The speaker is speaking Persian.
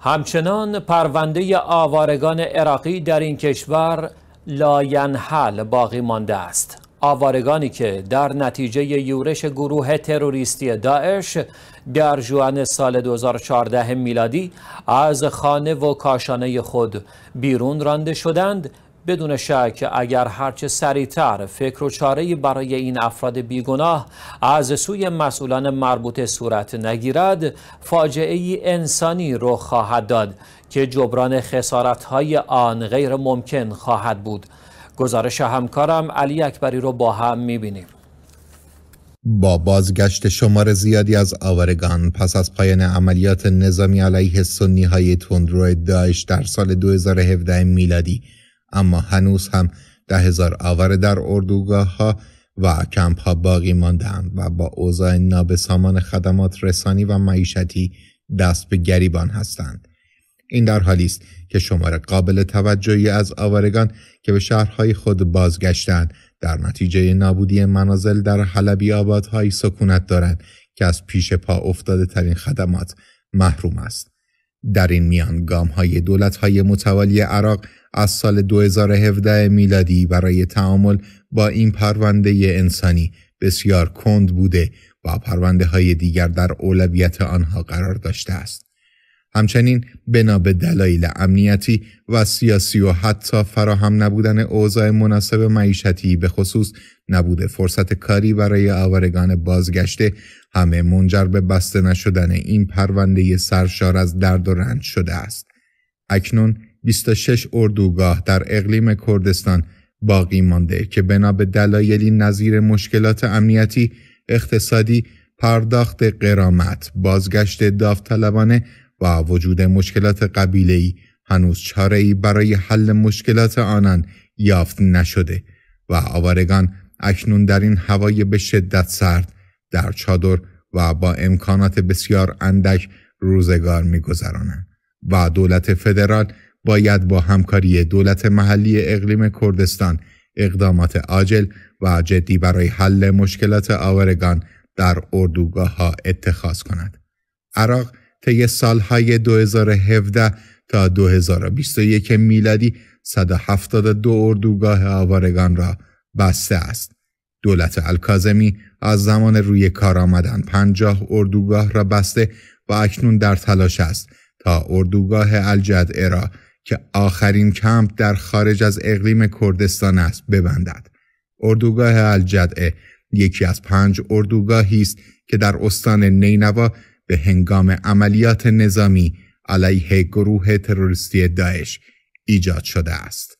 همچنان پرونده آوارگان عراقی در این کشور لاینحل باقی مانده است آوارگانی که در نتیجه یورش گروه تروریستی داعش در جوان سال 2014 میلادی از خانه و کاشانه خود بیرون رانده شدند بدون شک اگر هرچه سریعتر فکر و چاره برای این افراد بیگناه از سوی مسئولان مربوطه صورت نگیرد فاجعه ای انسانی رو خواهد داد که جبران خسارت های آن غیر ممکن خواهد بود گزارش همکارم علی اکبری رو با هم میبینیم با بازگشت شمار زیادی از آوارگان پس از پایان عملیات نظامی علیه سنی های تندرو داعش در سال 2017 میلادی اما هنوز هم ده هزار آواره در اردوگاه ها و کمپ ها باقی ماندند و با اوضاع نابسامان خدمات رسانی و معیشتی دست به گریبان هستند. این در حالی است که شمار قابل توجهی از آوارگان که به شهرهای خود بازگشتند در نتیجه نابودی منازل در حلبی آبادهایی سکونت دارند که از پیش پا افتاده ترین خدمات محروم است. در این میان گام های دولت های متوالی عراق از سال 2017 میلادی برای تعامل با این پرونده انسانی بسیار کند بوده و پرونده های دیگر در اولویت آنها قرار داشته است. همچنین بنا به دلایل امنیتی و سیاسی و حتی فراهم نبودن اوضاع مناسب معیشتی به خصوص نبود فرصت کاری برای آوارگان بازگشته همه منجر به بسته نشدن این پرونده سرشار از درد و رنج شده است. اکنون 26 اردوگاه در اقلیم کردستان باقی مانده که بنا به دلایلی نظیر مشکلات امنیتی، اقتصادی، پرداخت قرامت، بازگشت داوطلبانه و وجود مشکلات ای هنوز ای برای حل مشکلات آنان یافت نشده و آوارگان اکنون در این هوای به شدت سرد در چادر و با امکانات بسیار اندک روزگار میگذرانند و دولت فدرال باید با همکاری دولت محلی اقلیم کردستان اقدامات عاجل و جدی برای حل مشکلات آورگان در اردوگاه ها اتخاذ کند. عراق طی سالهای 2017 تا 2021 میلادی 172 اردوگاه آوارگان را بسته است. دولت الکازمی از زمان روی کار آمدن 50 اردوگاه را بسته و اکنون در تلاش است تا اردوگاه الجدعه را که آخرین کمپ در خارج از اقلیم کردستان است ببندد. اردوگاه الجدعه یکی از پنج اردوگاهی است که در استان نینوا به هنگام عملیات نظامی علیه گروه تروریستی داعش ایجاد شده است.